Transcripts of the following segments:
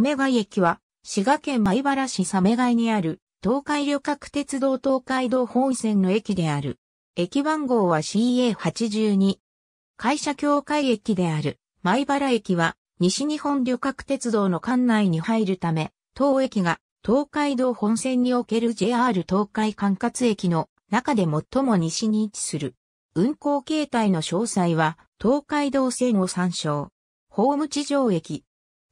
鮫イ駅は、滋賀県米原市鮫イにある、東海旅客鉄道東海道本線の駅である。駅番号は CA82。会社協会駅である、米原駅は、西日本旅客鉄道の管内に入るため、当駅が、東海道本線における JR 東海管轄駅の中で最も西に位置する。運行形態の詳細は、東海道線を参照。ホーム地上駅、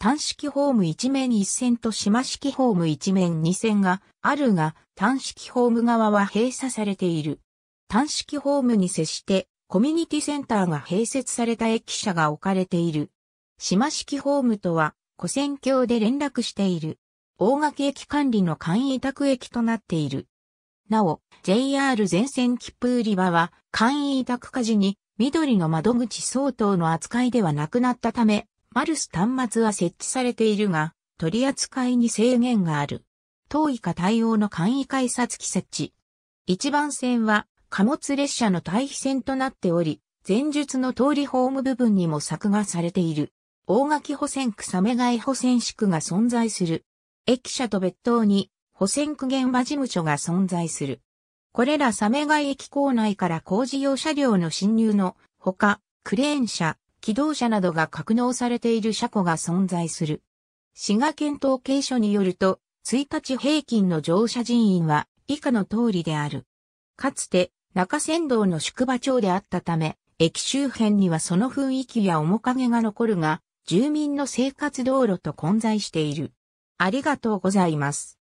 単式ホーム一面一線と島式ホーム一面二線があるが、単式ホーム側は閉鎖されている。単式ホームに接して、コミュニティセンターが併設された駅舎が置かれている。島式ホームとは、古戦橋で連絡している。大垣駅管理の簡易委託駅となっている。なお、JR 全線切符売り場は、簡易委託家事に、緑の窓口相当の扱いではなくなったため、マルス端末は設置されているが、取り扱いに制限がある。当以下対応の簡易改札機設置。一番線は貨物列車の対比線となっており、前述の通りホーム部分にも作画されている。大垣保線区サメガイ保線区が存在する。駅舎と別棟に保線区現場事務所が存在する。これらサメガイ駅構内から工事用車両の進入のほか、クレーン車、機動車などが格納されている車庫が存在する。滋賀県統計所によると、1日平均の乗車人員は以下の通りである。かつて中山道の宿場町であったため、駅周辺にはその雰囲気や面影が残るが、住民の生活道路と混在している。ありがとうございます。